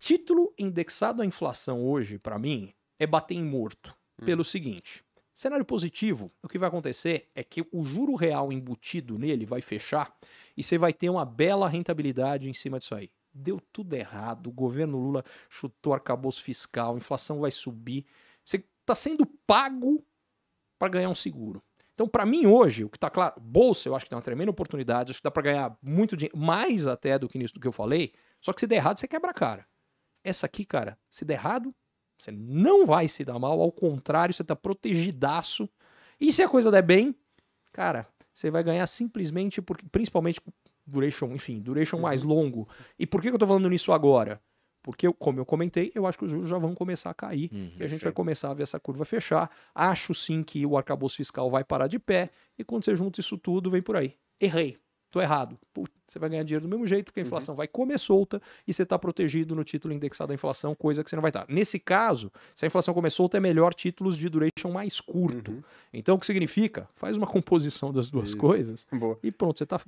Título indexado à inflação hoje, para mim, é bater em morto. Hum. Pelo seguinte: cenário positivo, o que vai acontecer é que o juro real embutido nele vai fechar e você vai ter uma bela rentabilidade em cima disso aí. Deu tudo errado, o governo Lula chutou arcabouço fiscal, a inflação vai subir. Você está sendo pago para ganhar um seguro. Então, para mim, hoje, o que está claro, bolsa eu acho que tem uma tremenda oportunidade, acho que dá para ganhar muito dinheiro, mais até do que nisso do que eu falei, só que se der errado, você quebra a cara. Essa aqui, cara, se der errado, você não vai se dar mal, ao contrário, você tá protegidaço. E se a coisa der bem, cara, você vai ganhar simplesmente porque principalmente duration, enfim, duration uhum. mais longo. E por que eu tô falando nisso agora? Porque, eu, como eu comentei, eu acho que os juros já vão começar a cair uhum, e a gente vai começar a ver essa curva fechar. Acho sim que o arcabouço fiscal vai parar de pé e quando você junta isso tudo, vem por aí. Errei, tô errado. Putz. Você vai ganhar dinheiro do mesmo jeito, porque a uhum. inflação uhum. vai comer solta e você está protegido no título indexado à inflação, coisa que você não vai estar. Tá. Nesse caso, se a inflação comer solta, é melhor títulos de duration mais curto. Uhum. Então, o que significa? Faz uma composição das duas Isso. coisas Boa. e pronto, você está